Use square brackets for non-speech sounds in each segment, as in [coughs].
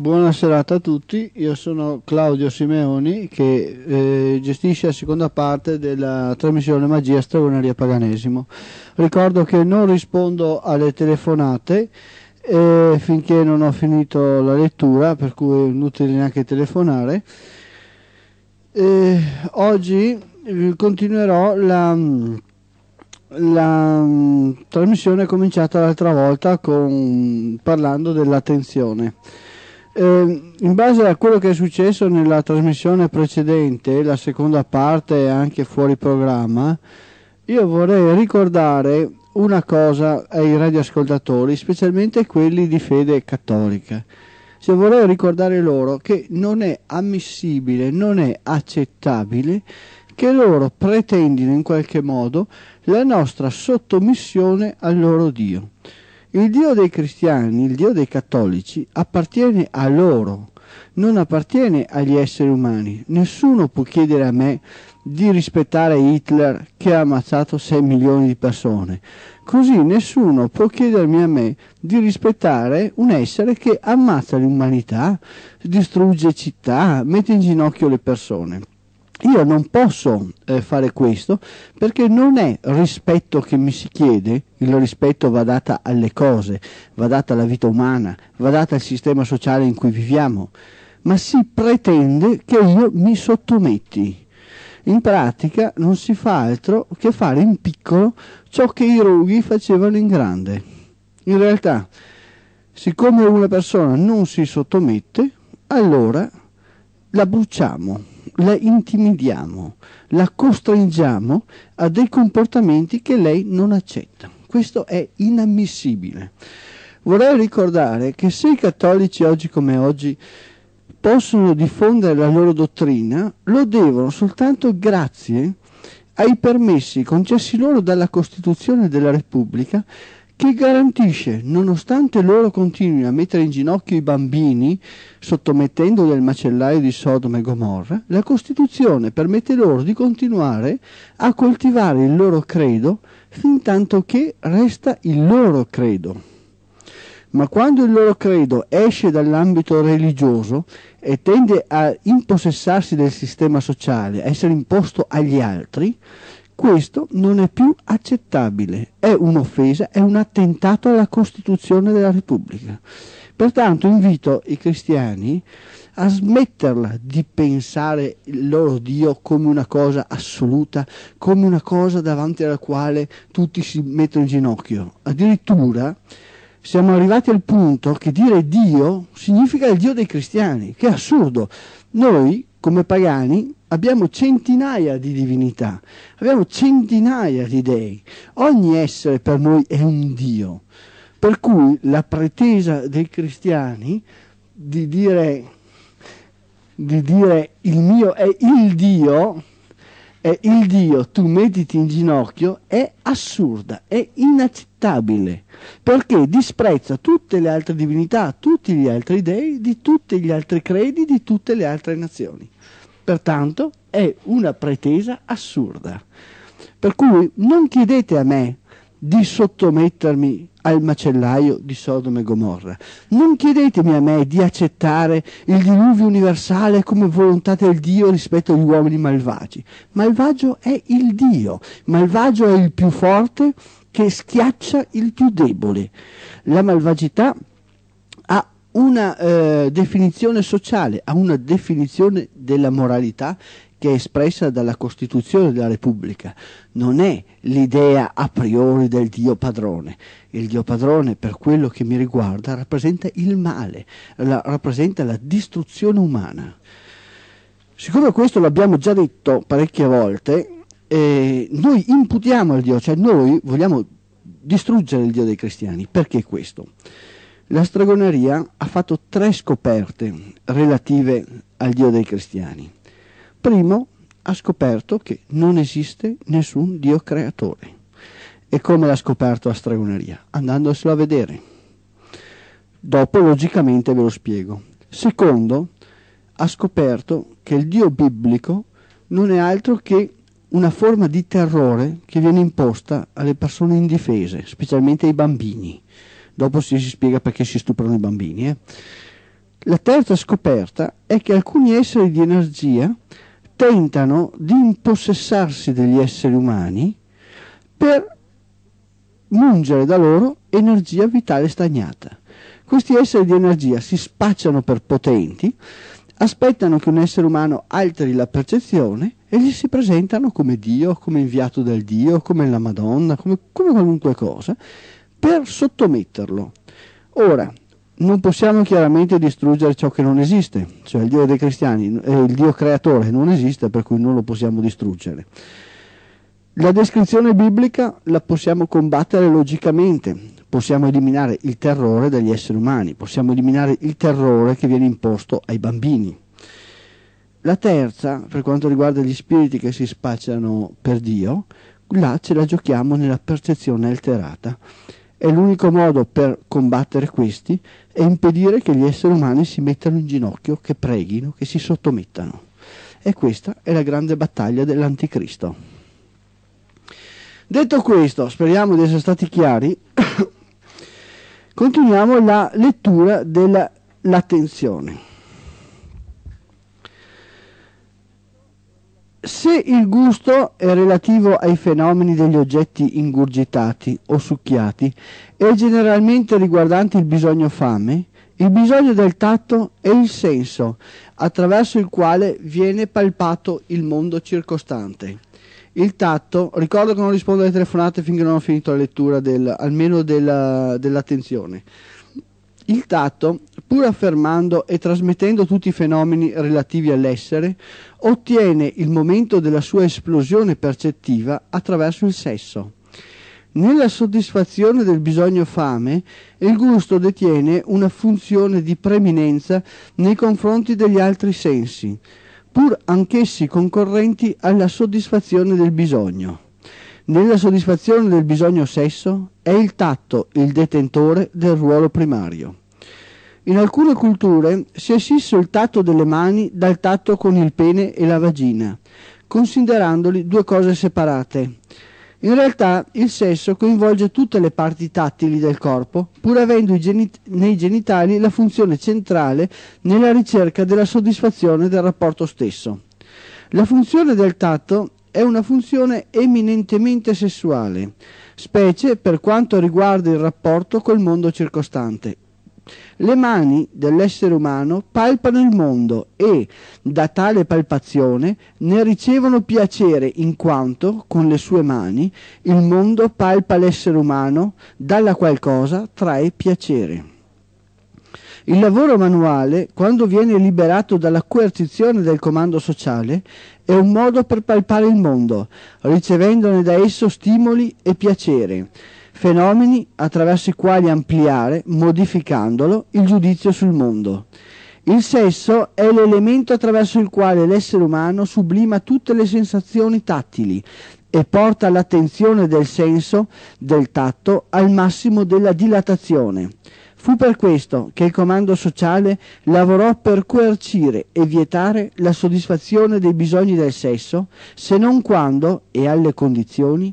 Buona serata a tutti, io sono Claudio Simeoni che eh, gestisce la seconda parte della trasmissione Magia Stregoneria Paganesimo. Ricordo che non rispondo alle telefonate eh, finché non ho finito la lettura, per cui è inutile neanche telefonare. Eh, oggi eh, continuerò la, la mm, trasmissione cominciata l'altra volta con, parlando dell'attenzione. Eh, in base a quello che è successo nella trasmissione precedente, la seconda parte è anche fuori programma, io vorrei ricordare una cosa ai radioascoltatori, specialmente quelli di fede cattolica. Cioè, vorrei ricordare loro che non è ammissibile, non è accettabile che loro pretendino in qualche modo la nostra sottomissione al loro Dio. Il Dio dei cristiani, il Dio dei cattolici, appartiene a loro, non appartiene agli esseri umani. Nessuno può chiedere a me di rispettare Hitler che ha ammazzato 6 milioni di persone. Così nessuno può chiedermi a me di rispettare un essere che ammazza l'umanità, distrugge città, mette in ginocchio le persone. Io non posso eh, fare questo perché non è rispetto che mi si chiede, il rispetto va data alle cose, va data alla vita umana, va data al sistema sociale in cui viviamo, ma si pretende che io mi sottometti. In pratica non si fa altro che fare in piccolo ciò che i rughi facevano in grande. In realtà, siccome una persona non si sottomette, allora la bruciamo la intimidiamo, la costringiamo a dei comportamenti che lei non accetta. Questo è inammissibile. Vorrei ricordare che se i cattolici oggi come oggi possono diffondere la loro dottrina, lo devono soltanto grazie ai permessi concessi loro dalla Costituzione della Repubblica che garantisce, nonostante loro continuino a mettere in ginocchio i bambini, sottomettendoli al macellaio di Sodoma e Gomorra, la Costituzione permette loro di continuare a coltivare il loro credo fin tanto che resta il loro credo. Ma quando il loro credo esce dall'ambito religioso e tende a impossessarsi del sistema sociale, a essere imposto agli altri, questo non è più accettabile, è un'offesa, è un attentato alla Costituzione della Repubblica. Pertanto invito i cristiani a smetterla di pensare il loro Dio come una cosa assoluta, come una cosa davanti alla quale tutti si mettono in ginocchio. Addirittura siamo arrivati al punto che dire Dio significa il Dio dei cristiani, che è assurdo. Noi, come pagani, abbiamo centinaia di divinità, abbiamo centinaia di dei. Ogni essere per noi è un Dio. Per cui la pretesa dei cristiani di dire, di dire il mio è il Dio, è il Dio, tu mediti in ginocchio, è assurda, è inaccettabile, perché disprezza tutte le altre divinità, tutti gli altri dei, di tutti gli altri credi, di tutte le altre nazioni. Pertanto è una pretesa assurda. Per cui non chiedete a me di sottomettermi al macellaio di Sodome e Gomorra. Non chiedetemi a me di accettare il diluvio universale come volontà del Dio rispetto agli uomini malvagi. Malvagio è il Dio, malvagio è il più forte che schiaccia il più debole. La malvagità una eh, definizione sociale, a una definizione della moralità che è espressa dalla Costituzione della Repubblica. Non è l'idea a priori del Dio padrone. Il Dio padrone, per quello che mi riguarda, rappresenta il male, la, rappresenta la distruzione umana. Siccome questo l'abbiamo già detto parecchie volte, eh, noi imputiamo al Dio, cioè noi vogliamo distruggere il Dio dei cristiani. Perché questo? La stregoneria ha fatto tre scoperte relative al Dio dei cristiani. Primo, ha scoperto che non esiste nessun Dio creatore. E come l'ha scoperto la stregoneria? Andandoselo a vedere. Dopo, logicamente, ve lo spiego. Secondo, ha scoperto che il Dio biblico non è altro che una forma di terrore che viene imposta alle persone indifese, specialmente ai bambini. Dopo si, si spiega perché si stuprano i bambini. Eh. La terza scoperta è che alcuni esseri di energia tentano di impossessarsi degli esseri umani per mungere da loro energia vitale stagnata. Questi esseri di energia si spacciano per potenti, aspettano che un essere umano alteri la percezione e gli si presentano come Dio, come inviato dal Dio, come la Madonna, come, come qualunque cosa, per sottometterlo. Ora, non possiamo chiaramente distruggere ciò che non esiste, cioè il Dio dei cristiani, eh, il Dio creatore non esiste, per cui non lo possiamo distruggere. La descrizione biblica la possiamo combattere logicamente, possiamo eliminare il terrore degli esseri umani, possiamo eliminare il terrore che viene imposto ai bambini. La terza, per quanto riguarda gli spiriti che si spacciano per Dio, là ce la giochiamo nella percezione alterata e l'unico modo per combattere questi è impedire che gli esseri umani si mettano in ginocchio, che preghino, che si sottomettano. E questa è la grande battaglia dell'anticristo. Detto questo, speriamo di essere stati chiari, [coughs] continuiamo la lettura dell'attenzione. l'attenzione. Se il gusto è relativo ai fenomeni degli oggetti ingurgitati o succhiati e generalmente riguardanti il bisogno fame, il bisogno del tatto è il senso attraverso il quale viene palpato il mondo circostante. Il tatto, ricordo che non rispondo alle telefonate finché non ho finito la lettura del, almeno della, dell'attenzione. Il tatto, pur affermando e trasmettendo tutti i fenomeni relativi all'essere, ottiene il momento della sua esplosione percettiva attraverso il sesso. Nella soddisfazione del bisogno fame, il gusto detiene una funzione di preminenza nei confronti degli altri sensi, pur anch'essi concorrenti alla soddisfazione del bisogno. Nella soddisfazione del bisogno sesso è il tatto il detentore del ruolo primario. In alcune culture si è scisso il tatto delle mani dal tatto con il pene e la vagina, considerandoli due cose separate. In realtà il sesso coinvolge tutte le parti tattili del corpo, pur avendo genit nei genitali la funzione centrale nella ricerca della soddisfazione del rapporto stesso. La funzione del tatto è una funzione eminentemente sessuale, specie per quanto riguarda il rapporto col mondo circostante. Le mani dell'essere umano palpano il mondo e, da tale palpazione, ne ricevono piacere in quanto, con le sue mani, il mondo palpa l'essere umano, dalla qualcosa trae piacere. Il lavoro manuale, quando viene liberato dalla coercizione del comando sociale, è un modo per palpare il mondo, ricevendone da esso stimoli e piacere, fenomeni attraverso i quali ampliare, modificandolo, il giudizio sul mondo. Il sesso è l'elemento attraverso il quale l'essere umano sublima tutte le sensazioni tattili e porta l'attenzione del senso, del tatto, al massimo della dilatazione. Fu per questo che il comando sociale lavorò per coercire e vietare la soddisfazione dei bisogni del sesso, se non quando e alle condizioni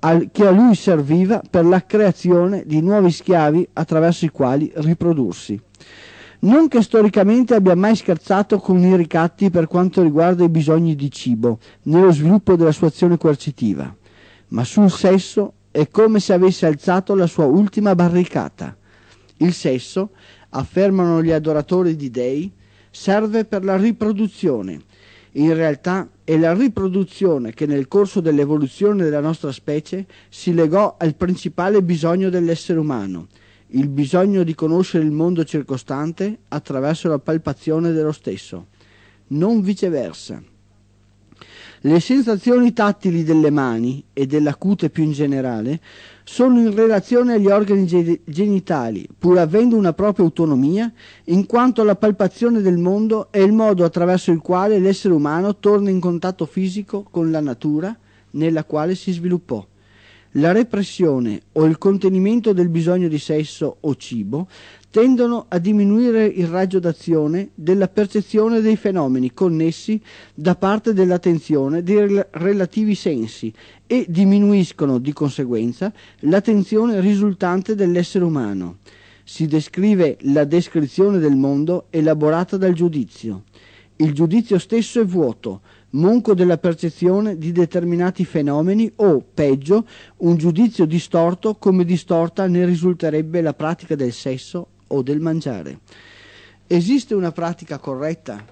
al, che a lui serviva per la creazione di nuovi schiavi attraverso i quali riprodursi. Non che storicamente abbia mai scherzato con i ricatti per quanto riguarda i bisogni di cibo, nello sviluppo della sua azione coercitiva, ma sul sesso è come se avesse alzato la sua ultima barricata il sesso, affermano gli adoratori di dei, serve per la riproduzione. In realtà è la riproduzione che nel corso dell'evoluzione della nostra specie si legò al principale bisogno dell'essere umano, il bisogno di conoscere il mondo circostante attraverso la palpazione dello stesso, non viceversa. Le sensazioni tattili delle mani e della cute più in generale sono in relazione agli organi ge- genitali, pur avendo una propria autonomia, in quanto la palpazione del mondo è il modo attraverso il quale l'essere umano torna in contatto fisico con la natura nella quale si sviluppò. La repressione o il contenimento del bisogno di sesso o cibo tendono a diminuire il raggio d'azione della percezione dei fenomeni connessi da parte dell'attenzione dei relativi sensi e diminuiscono di conseguenza l'attenzione risultante dell'essere umano. Si descrive la descrizione del mondo elaborata dal giudizio. Il giudizio stesso è vuoto, monco della percezione di determinati fenomeni o, peggio, un giudizio distorto come distorta ne risulterebbe la pratica del sesso o del mangiare. Esiste una pratica corretta?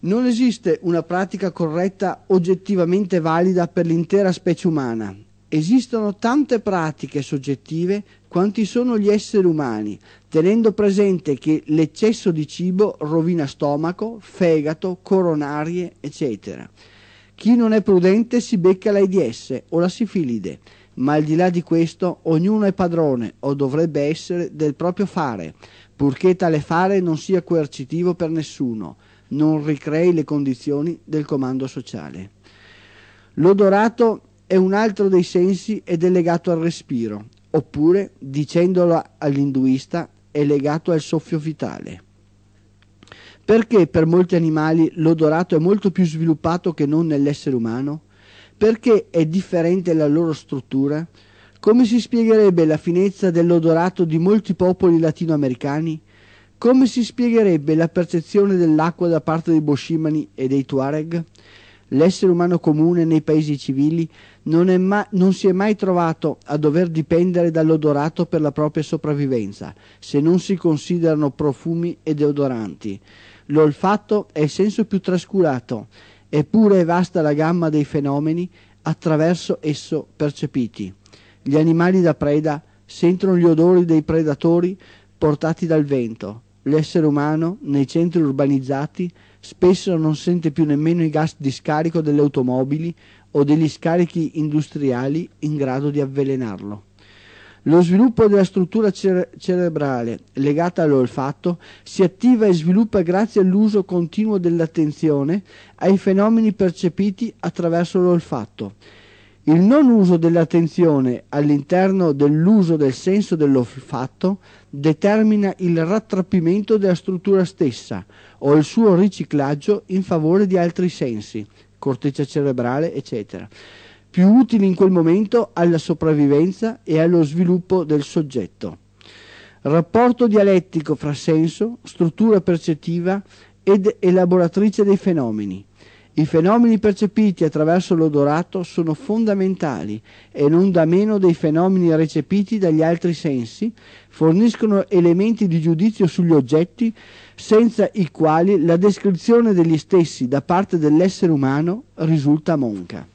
Non esiste una pratica corretta oggettivamente valida per l'intera specie umana. Esistono tante pratiche soggettive quanti sono gli esseri umani, tenendo presente che l'eccesso di cibo rovina stomaco, fegato, coronarie, eccetera. Chi non è prudente si becca l'AIDS o la sifilide ma al di là di questo ognuno è padrone, o dovrebbe essere, del proprio fare, purché tale fare non sia coercitivo per nessuno, non ricrei le condizioni del comando sociale. L'odorato è un altro dei sensi ed è legato al respiro, oppure, dicendolo all'induista, è legato al soffio vitale. Perché per molti animali l'odorato è molto più sviluppato che non nell'essere umano? Perché è differente la loro struttura? Come si spiegherebbe la finezza dell'odorato di molti popoli latinoamericani? Come si spiegherebbe la percezione dell'acqua da parte dei Boshimani e dei Tuareg? L'essere umano comune nei paesi civili non, ma- non si è mai trovato a dover dipendere dall'odorato per la propria sopravvivenza, se non si considerano profumi e deodoranti. L'olfatto è il senso più trascurato Eppure è vasta la gamma dei fenomeni attraverso esso percepiti. Gli animali da preda sentono gli odori dei predatori portati dal vento. L'essere umano, nei centri urbanizzati, spesso non sente più nemmeno i gas di scarico delle automobili o degli scarichi industriali in grado di avvelenarlo. Lo sviluppo della struttura cere cerebrale legata all'olfatto si attiva e sviluppa grazie all'uso continuo dell'attenzione ai fenomeni percepiti attraverso l'olfatto. Il non uso dell'attenzione all'interno dell'uso del senso dell'olfatto determina il rattrappimento della struttura stessa o il suo riciclaggio in favore di altri sensi, corteccia cerebrale, eccetera più utili in quel momento alla sopravvivenza e allo sviluppo del soggetto. Rapporto dialettico fra senso, struttura percettiva ed elaboratrice dei fenomeni. I fenomeni percepiti attraverso l'odorato sono fondamentali e non da meno dei fenomeni recepiti dagli altri sensi, forniscono elementi di giudizio sugli oggetti senza i quali la descrizione degli stessi da parte dell'essere umano risulta monca.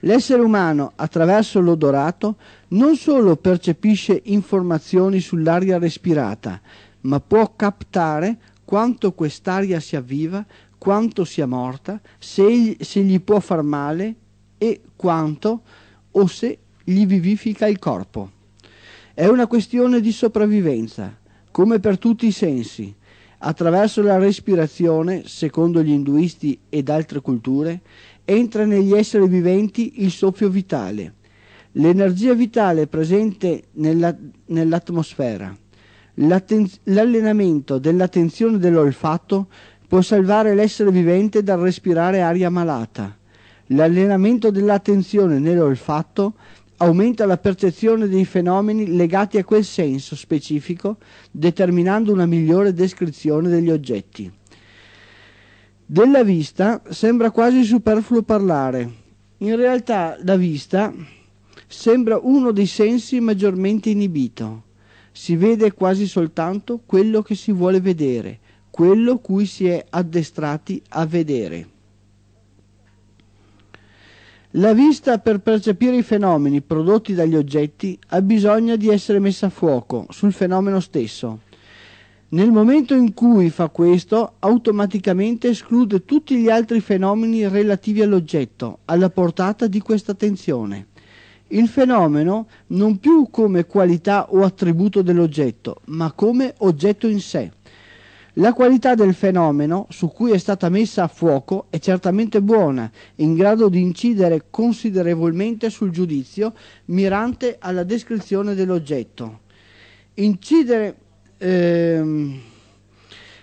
L'essere umano, attraverso l'odorato, non solo percepisce informazioni sull'aria respirata, ma può captare quanto quest'aria sia viva, quanto sia morta, se, se gli può far male e quanto o se gli vivifica il corpo. È una questione di sopravvivenza, come per tutti i sensi. Attraverso la respirazione, secondo gli induisti ed altre culture, entra negli esseri viventi il soffio vitale, l'energia vitale presente nella, nell'atmosfera. l'allenamento dell'attenzione dell'olfatto può salvare l'essere vivente dal respirare aria malata. L'allenamento dell'attenzione nell'olfatto aumenta la percezione dei fenomeni legati a quel senso specifico, determinando una migliore descrizione degli oggetti. Della vista sembra quasi superfluo parlare. In realtà la vista sembra uno dei sensi maggiormente inibito. Si vede quasi soltanto quello che si vuole vedere, quello cui si è addestrati a vedere. La vista per percepire i fenomeni prodotti dagli oggetti ha bisogno di essere messa a fuoco sul fenomeno stesso. Nel momento in cui fa questo, automaticamente esclude tutti gli altri fenomeni relativi all'oggetto, alla portata di questa attenzione. Il fenomeno non più come qualità o attributo dell'oggetto, ma come oggetto in sé. La qualità del fenomeno su cui è stata messa a fuoco è certamente buona, in grado di incidere considerevolmente sul giudizio mirante alla descrizione dell'oggetto. Incidere Ehm,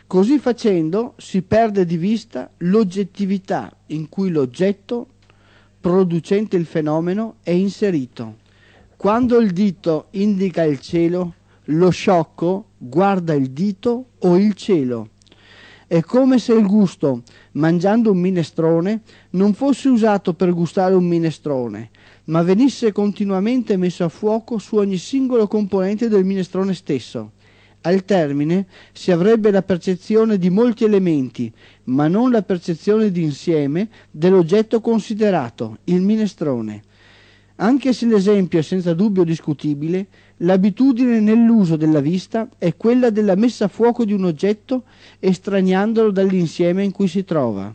così facendo si perde di vista l'oggettività in cui l'oggetto producente il fenomeno è inserito. Quando il dito indica il cielo, lo sciocco guarda il dito o il cielo. È come se il gusto, mangiando un minestrone, non fosse usato per gustare un minestrone, ma venisse continuamente messo a fuoco su ogni singolo componente del minestrone stesso. Al termine si avrebbe la percezione di molti elementi, ma non la percezione d'insieme dell'oggetto considerato, il minestrone. Anche se l'esempio è senza dubbio discutibile, l'abitudine nell'uso della vista è quella della messa a fuoco di un oggetto estraniandolo dall'insieme in cui si trova.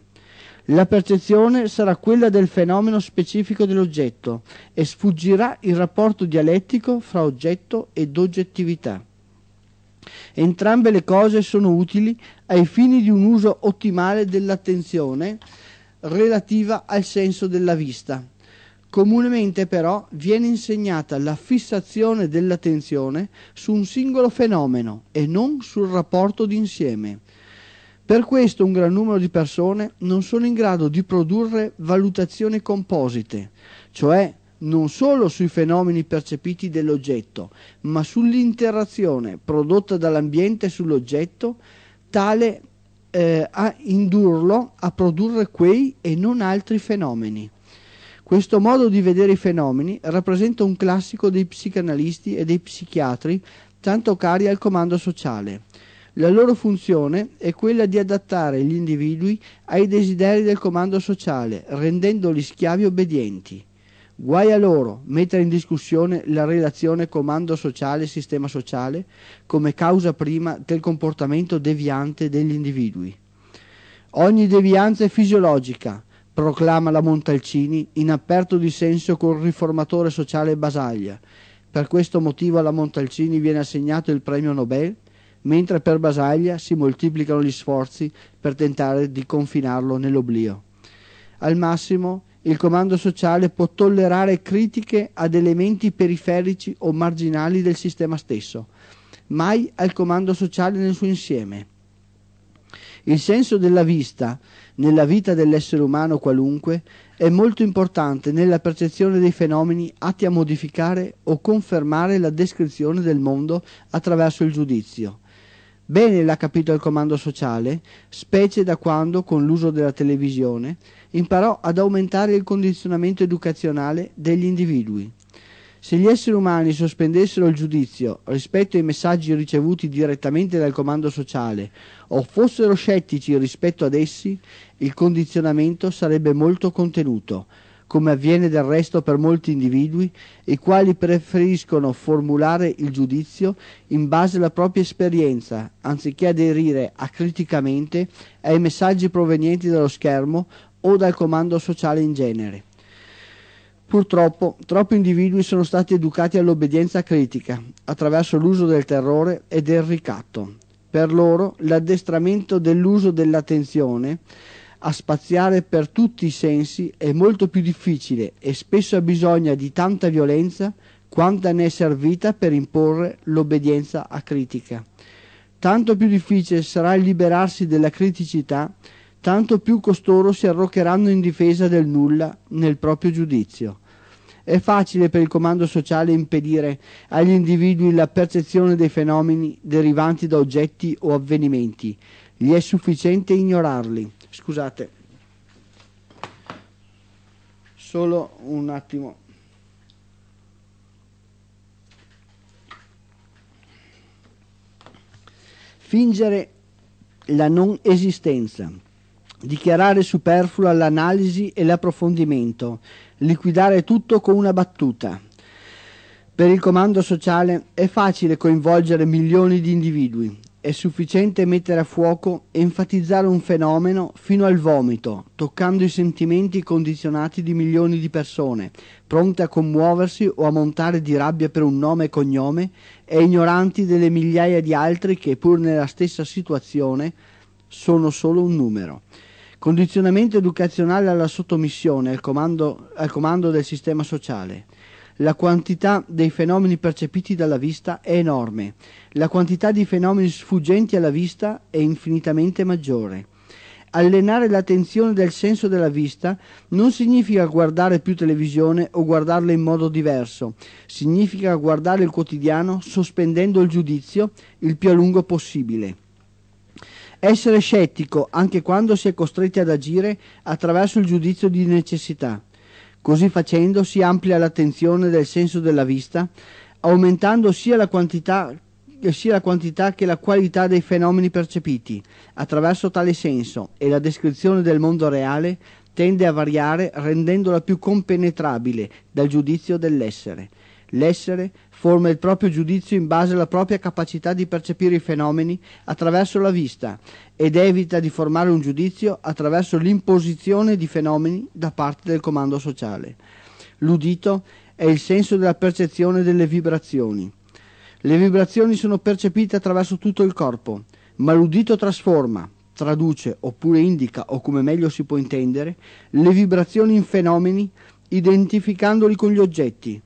La percezione sarà quella del fenomeno specifico dell'oggetto e sfuggirà il rapporto dialettico fra oggetto ed oggettività. Entrambe le cose sono utili ai fini di un uso ottimale dell'attenzione relativa al senso della vista. Comunemente però viene insegnata la fissazione dell'attenzione su un singolo fenomeno e non sul rapporto d'insieme. Per questo un gran numero di persone non sono in grado di produrre valutazioni composite, cioè non solo sui fenomeni percepiti dell'oggetto, ma sull'interazione prodotta dall'ambiente sull'oggetto, tale eh, a indurlo a produrre quei e non altri fenomeni. Questo modo di vedere i fenomeni rappresenta un classico dei psicanalisti e dei psichiatri tanto cari al comando sociale. La loro funzione è quella di adattare gli individui ai desideri del comando sociale, rendendoli schiavi obbedienti. Guai a loro mettere in discussione la relazione comando sociale-sistema sociale come causa prima del comportamento deviante degli individui. Ogni devianza è fisiologica, proclama la Montalcini in aperto dissenso col riformatore sociale Basaglia. Per questo motivo alla Montalcini viene assegnato il premio Nobel, mentre per Basaglia si moltiplicano gli sforzi per tentare di confinarlo nell'oblio. Al massimo il comando sociale può tollerare critiche ad elementi periferici o marginali del sistema stesso, mai al comando sociale nel suo insieme. Il senso della vista, nella vita dell'essere umano qualunque, è molto importante nella percezione dei fenomeni atti a modificare o confermare la descrizione del mondo attraverso il giudizio. Bene l'ha capito il comando sociale, specie da quando, con l'uso della televisione, imparò ad aumentare il condizionamento educazionale degli individui. Se gli esseri umani sospendessero il giudizio rispetto ai messaggi ricevuti direttamente dal comando sociale o fossero scettici rispetto ad essi, il condizionamento sarebbe molto contenuto, come avviene del resto per molti individui, i quali preferiscono formulare il giudizio in base alla propria esperienza, anziché aderire acriticamente ai messaggi provenienti dallo schermo o dal comando sociale in genere. Purtroppo troppi individui sono stati educati all'obbedienza critica attraverso l'uso del terrore e del ricatto. Per loro l'addestramento dell'uso dell'attenzione a spaziare per tutti i sensi è molto più difficile e spesso ha bisogno di tanta violenza quanta ne è servita per imporre l'obbedienza a critica. Tanto più difficile sarà liberarsi della criticità tanto più costoro si arroccheranno in difesa del nulla nel proprio giudizio. È facile per il comando sociale impedire agli individui la percezione dei fenomeni derivanti da oggetti o avvenimenti. Gli è sufficiente ignorarli. Scusate, solo un attimo. Fingere la non esistenza dichiarare superflua l'analisi e l'approfondimento, liquidare tutto con una battuta. Per il comando sociale è facile coinvolgere milioni di individui, è sufficiente mettere a fuoco, e enfatizzare un fenomeno fino al vomito, toccando i sentimenti condizionati di milioni di persone, pronte a commuoversi o a montare di rabbia per un nome e cognome, e ignoranti delle migliaia di altri che, pur nella stessa situazione, sono solo un numero condizionamento educazionale alla sottomissione al comando, al comando del sistema sociale. La quantità dei fenomeni percepiti dalla vista è enorme, la quantità di fenomeni sfuggenti alla vista è infinitamente maggiore. Allenare l'attenzione del senso della vista non significa guardare più televisione o guardarla in modo diverso, significa guardare il quotidiano sospendendo il giudizio il più a lungo possibile essere scettico anche quando si è costretti ad agire attraverso il giudizio di necessità. Così facendo si amplia l'attenzione del senso della vista, aumentando sia la quantità sia la quantità che la qualità dei fenomeni percepiti attraverso tale senso e la descrizione del mondo reale tende a variare rendendola più compenetrabile dal giudizio dell'essere. L'essere forma il proprio giudizio in base alla propria capacità di percepire i fenomeni attraverso la vista ed evita di formare un giudizio attraverso l'imposizione di fenomeni da parte del comando sociale. L'udito è il senso della percezione delle vibrazioni. Le vibrazioni sono percepite attraverso tutto il corpo, ma l'udito trasforma, traduce oppure indica, o come meglio si può intendere, le vibrazioni in fenomeni identificandoli con gli oggetti,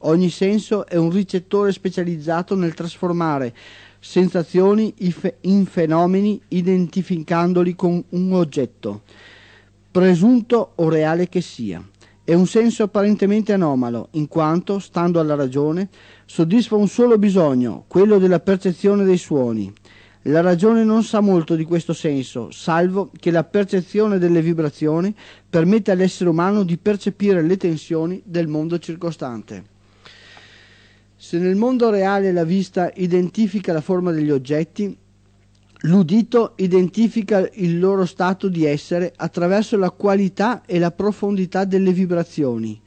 Ogni senso è un ricettore specializzato nel trasformare sensazioni in fenomeni identificandoli con un oggetto, presunto o reale che sia. È un senso apparentemente anomalo, in quanto, stando alla ragione, soddisfa un solo bisogno, quello della percezione dei suoni. La ragione non sa molto di questo senso, salvo che la percezione delle vibrazioni permette all'essere umano di percepire le tensioni del mondo circostante. Se nel mondo reale la vista identifica la forma degli oggetti, l'udito identifica il loro stato di essere attraverso la qualità e la profondità delle vibrazioni.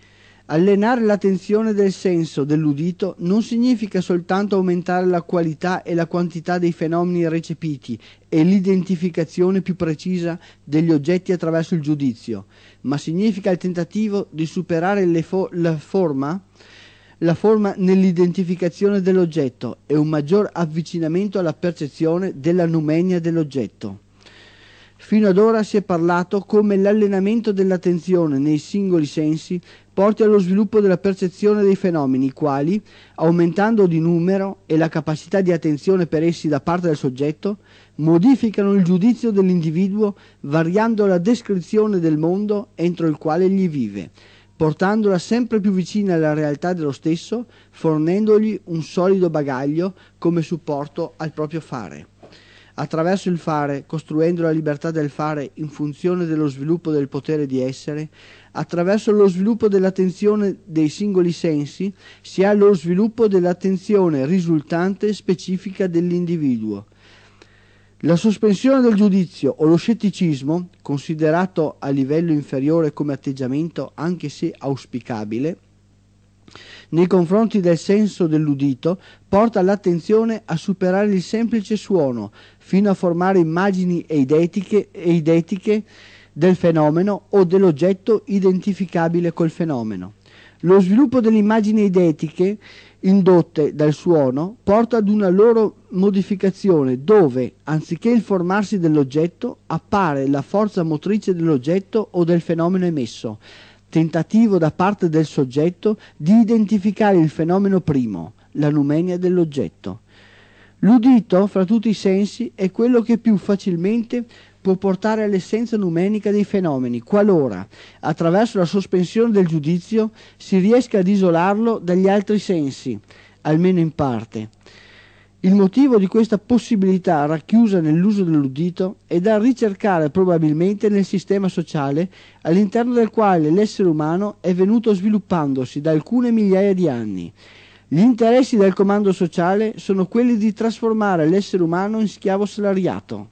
Allenare l'attenzione del senso dell'udito non significa soltanto aumentare la qualità e la quantità dei fenomeni recepiti e l'identificazione più precisa degli oggetti attraverso il giudizio, ma significa il tentativo di superare fo- la forma la forma nell'identificazione dell'oggetto e un maggior avvicinamento alla percezione della numenia dell'oggetto. Fino ad ora si è parlato come l'allenamento dell'attenzione nei singoli sensi porti allo sviluppo della percezione dei fenomeni, quali, aumentando di numero e la capacità di attenzione per essi da parte del soggetto, modificano il giudizio dell'individuo variando la descrizione del mondo entro il quale egli vive, portandola sempre più vicina alla realtà dello stesso, fornendogli un solido bagaglio come supporto al proprio fare. Attraverso il fare, costruendo la libertà del fare in funzione dello sviluppo del potere di essere, attraverso lo sviluppo dell'attenzione dei singoli sensi, si ha lo sviluppo dell'attenzione risultante specifica dell'individuo la sospensione del giudizio o lo scetticismo, considerato a livello inferiore come atteggiamento anche se auspicabile, nei confronti del senso dell'udito porta l'attenzione a superare il semplice suono fino a formare immagini eidetiche, del fenomeno o dell'oggetto identificabile col fenomeno. Lo sviluppo delle immagini eidetiche indotte dal suono porta ad una loro modificazione dove, anziché il formarsi dell'oggetto, appare la forza motrice dell'oggetto o del fenomeno emesso, tentativo da parte del soggetto di identificare il fenomeno primo, la numenia dell'oggetto. L'udito, fra tutti i sensi, è quello che più facilmente può portare all'essenza numenica dei fenomeni, qualora, attraverso la sospensione del giudizio, si riesca ad isolarlo dagli altri sensi, almeno in parte. Il motivo di questa possibilità racchiusa nell'uso dell'udito è da ricercare probabilmente nel sistema sociale all'interno del quale l'essere umano è venuto sviluppandosi da alcune migliaia di anni, gli interessi del comando sociale sono quelli di trasformare l'essere umano in schiavo salariato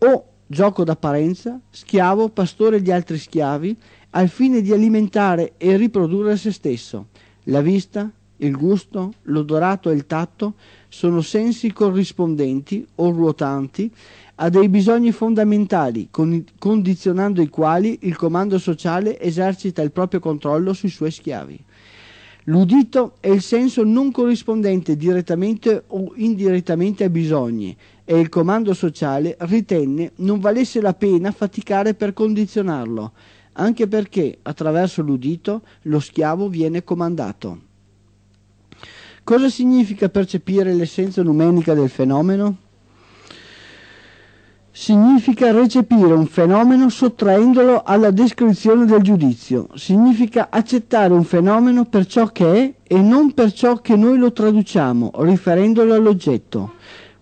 o gioco d'apparenza, schiavo, pastore di altri schiavi, al fine di alimentare e riprodurre se stesso. La vista, il gusto, l'odorato e il tatto sono sensi corrispondenti o ruotanti a dei bisogni fondamentali, condizionando i quali il comando sociale esercita il proprio controllo sui suoi schiavi. L'udito è il senso non corrispondente direttamente o indirettamente ai bisogni, e il comando sociale ritenne non valesse la pena faticare per condizionarlo, anche perché attraverso l'udito lo schiavo viene comandato. Cosa significa percepire l'essenza numenica del fenomeno? Significa recepire un fenomeno sottraendolo alla descrizione del giudizio, significa accettare un fenomeno per ciò che è e non per ciò che noi lo traduciamo, riferendolo all'oggetto.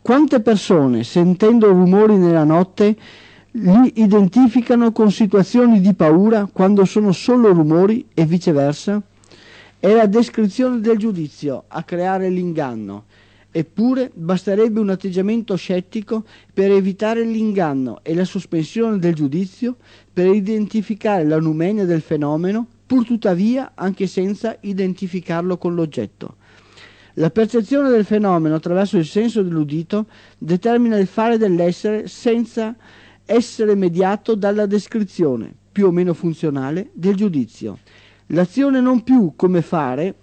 Quante persone, sentendo rumori nella notte, li identificano con situazioni di paura quando sono solo rumori e viceversa? È la descrizione del giudizio a creare l'inganno. Eppure basterebbe un atteggiamento scettico per evitare l'inganno e la sospensione del giudizio per identificare la numenia del fenomeno, pur tuttavia anche senza identificarlo con l'oggetto. La percezione del fenomeno attraverso il senso dell'udito determina il fare dell'essere senza essere mediato dalla descrizione, più o meno funzionale, del giudizio. L'azione non più come fare,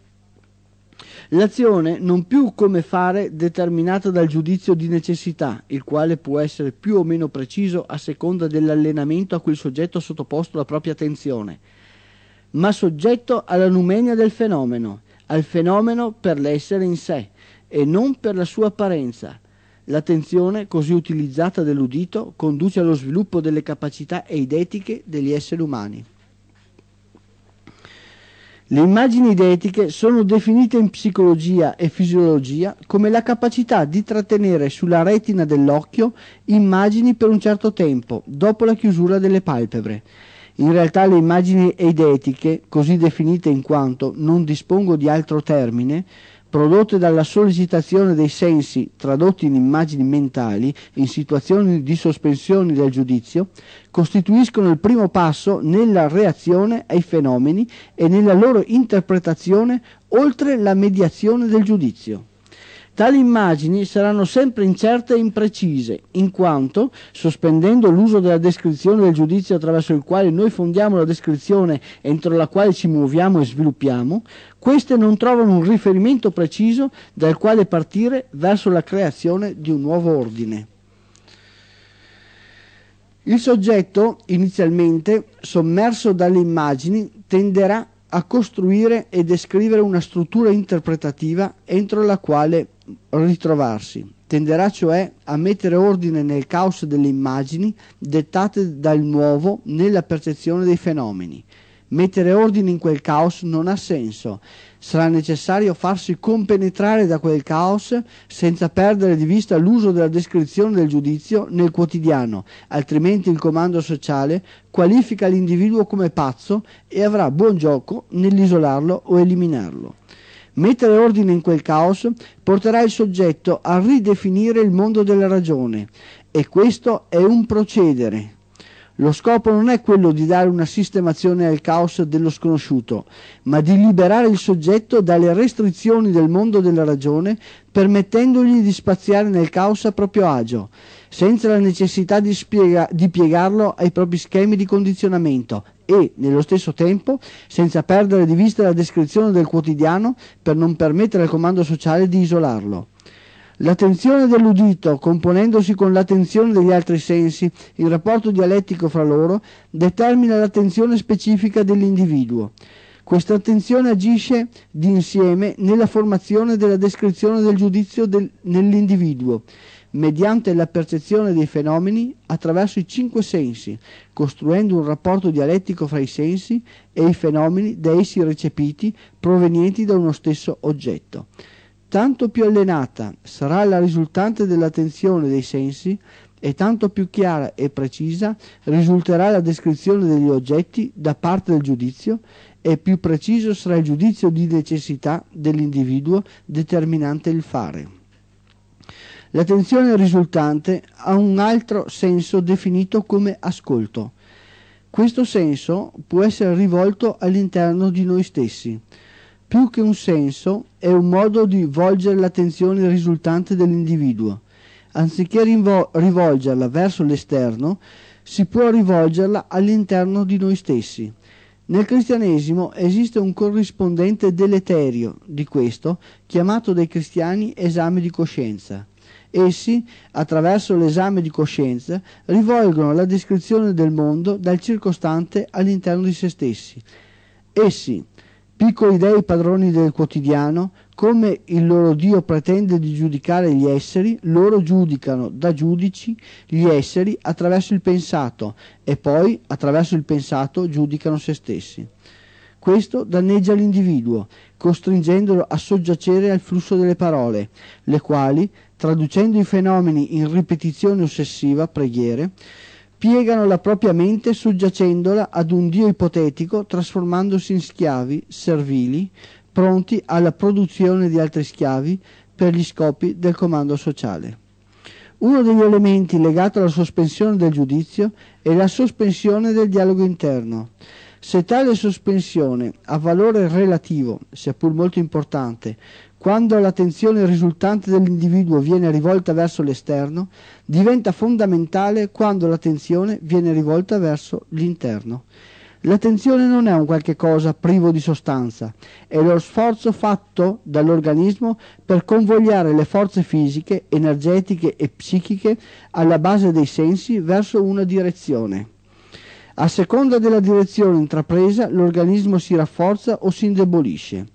l'azione non più come fare determinata dal giudizio di necessità, il quale può essere più o meno preciso a seconda dell'allenamento a cui il soggetto ha sottoposto la propria attenzione, ma soggetto alla numenia del fenomeno, al fenomeno per l'essere in sé e non per la sua apparenza. L'attenzione così utilizzata dell'udito conduce allo sviluppo delle capacità eidetiche degli esseri umani. Le immagini eidetiche sono definite in psicologia e fisiologia come la capacità di trattenere sulla retina dell'occhio immagini per un certo tempo, dopo la chiusura delle palpebre. In realtà le immagini eidetiche, così definite in quanto non dispongo di altro termine, prodotte dalla sollecitazione dei sensi tradotti in immagini mentali in situazioni di sospensione del giudizio, costituiscono il primo passo nella reazione ai fenomeni e nella loro interpretazione oltre la mediazione del giudizio. Tali immagini saranno sempre incerte e imprecise, in quanto, sospendendo l'uso della descrizione del giudizio attraverso il quale noi fondiamo la descrizione entro la quale ci muoviamo e sviluppiamo, queste non trovano un riferimento preciso dal quale partire verso la creazione di un nuovo ordine. Il soggetto, inizialmente sommerso dalle immagini, tenderà a costruire e descrivere una struttura interpretativa entro la quale ritrovarsi. Tenderà cioè a mettere ordine nel caos delle immagini dettate dal nuovo nella percezione dei fenomeni. Mettere ordine in quel caos non ha senso. Sarà necessario farsi compenetrare da quel caos senza perdere di vista l'uso della descrizione del giudizio nel quotidiano, altrimenti il comando sociale qualifica l'individuo come pazzo e avrà buon gioco nell'isolarlo o eliminarlo. Mettere ordine in quel caos porterà il soggetto a ridefinire il mondo della ragione e questo è un procedere. Lo scopo non è quello di dare una sistemazione al caos dello sconosciuto, ma di liberare il soggetto dalle restrizioni del mondo della ragione, permettendogli di spaziare nel caos a proprio agio, senza la necessità di, spiega- di piegarlo ai propri schemi di condizionamento, e, nello stesso tempo, senza perdere di vista la descrizione del quotidiano per non permettere al comando sociale di isolarlo. L'attenzione dell'udito, componendosi con l'attenzione degli altri sensi, il rapporto dialettico fra loro, determina l'attenzione specifica dell'individuo. Questa attenzione agisce d'insieme nella formazione della descrizione del giudizio del, nell'individuo mediante la percezione dei fenomeni attraverso i cinque sensi, costruendo un rapporto dialettico fra i sensi e i fenomeni da essi recepiti provenienti da uno stesso oggetto. Tanto più allenata sarà la risultante dell'attenzione dei sensi e tanto più chiara e precisa risulterà la descrizione degli oggetti da parte del giudizio e più preciso sarà il giudizio di necessità dell'individuo determinante il fare. La tensione risultante ha un altro senso definito come ascolto. Questo senso può essere rivolto all'interno di noi stessi. Più che un senso, è un modo di volgere l'attenzione risultante dell'individuo. Anziché rivolgerla verso l'esterno, si può rivolgerla all'interno di noi stessi. Nel cristianesimo esiste un corrispondente deleterio di questo, chiamato dai cristiani esame di coscienza. Essi, attraverso l'esame di coscienza, rivolgono la descrizione del mondo dal circostante all'interno di se stessi. Essi, piccoli dei padroni del quotidiano, come il loro Dio pretende di giudicare gli esseri, loro giudicano da giudici gli esseri attraverso il pensato e poi attraverso il pensato giudicano se stessi. Questo danneggia l'individuo, costringendolo a soggiacere al flusso delle parole, le quali, traducendo i fenomeni in ripetizione ossessiva, preghiere, piegano la propria mente soggiacendola ad un Dio ipotetico, trasformandosi in schiavi, servili, pronti alla produzione di altri schiavi per gli scopi del comando sociale. Uno degli elementi legato alla sospensione del giudizio è la sospensione del dialogo interno. Se tale sospensione ha valore relativo, sia pur molto importante, quando l'attenzione risultante dell'individuo viene rivolta verso l'esterno, diventa fondamentale quando l'attenzione viene rivolta verso l'interno. L'attenzione non è un qualche cosa privo di sostanza, è lo sforzo fatto dall'organismo per convogliare le forze fisiche, energetiche e psichiche alla base dei sensi verso una direzione. A seconda della direzione intrapresa, l'organismo si rafforza o si indebolisce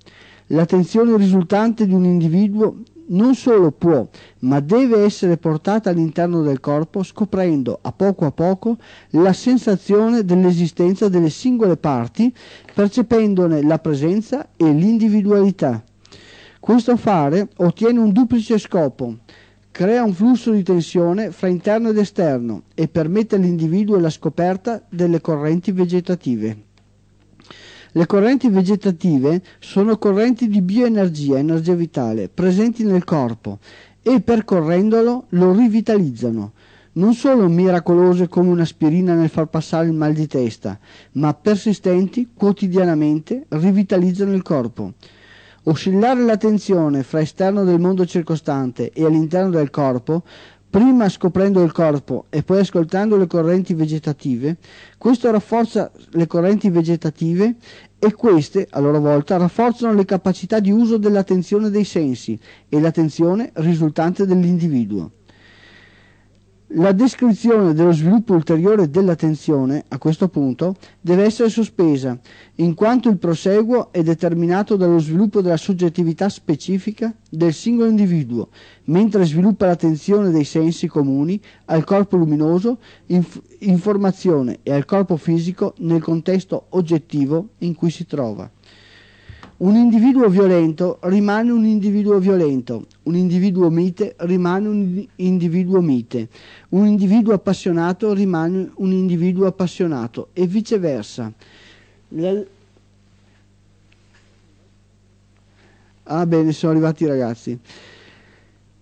l'attenzione risultante di un individuo non solo può, ma deve essere portata all'interno del corpo scoprendo a poco a poco la sensazione dell'esistenza delle singole parti, percependone la presenza e l'individualità. Questo fare ottiene un duplice scopo, crea un flusso di tensione fra interno ed esterno e permette all'individuo la scoperta delle correnti vegetative. Le correnti vegetative sono correnti di bioenergia, energia vitale, presenti nel corpo e percorrendolo lo rivitalizzano. Non solo miracolose come un'aspirina nel far passare il mal di testa, ma persistenti quotidianamente rivitalizzano il corpo. Oscillare la tensione fra esterno del mondo circostante e all'interno del corpo prima scoprendo il corpo e poi ascoltando le correnti vegetative, questo rafforza le correnti vegetative e queste, a loro volta, rafforzano le capacità di uso dell'attenzione dei sensi e l'attenzione risultante dell'individuo. La descrizione dello sviluppo ulteriore della tensione, a questo punto, deve essere sospesa, in quanto il proseguo è determinato dallo sviluppo della soggettività specifica del singolo individuo, mentre sviluppa la tensione dei sensi comuni al corpo luminoso inf formazione e al corpo fisico nel contesto oggettivo in cui si trova. Un individuo violento rimane un individuo violento, un individuo mite rimane un individuo mite, un individuo appassionato rimane un individuo appassionato e viceversa. La... Ah bene, sono arrivati i ragazzi.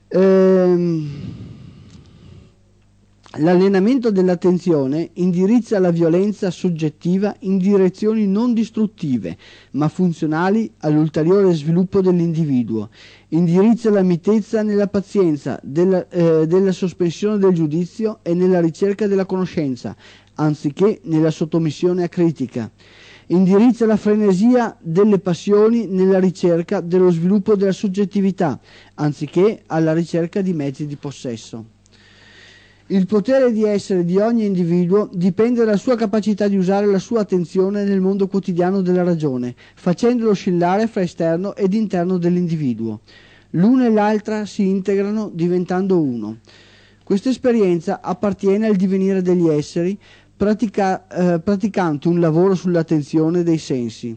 Ehm... L'allenamento dell'attenzione indirizza la violenza soggettiva in direzioni non distruttive, ma funzionali all'ulteriore sviluppo dell'individuo, indirizza la mitezza nella pazienza, della, eh, della sospensione del giudizio e nella ricerca della conoscenza, anziché nella sottomissione a critica indirizza la frenesia delle passioni nella ricerca dello sviluppo della soggettività, anziché alla ricerca di mezzi di possesso. Il potere di essere di ogni individuo dipende dalla sua capacità di usare la sua attenzione nel mondo quotidiano della ragione, facendolo oscillare fra esterno ed interno dell'individuo. L'una e l'altra si integrano diventando uno. Questa esperienza appartiene al divenire degli esseri pratica, eh, praticante un lavoro sull'attenzione dei sensi.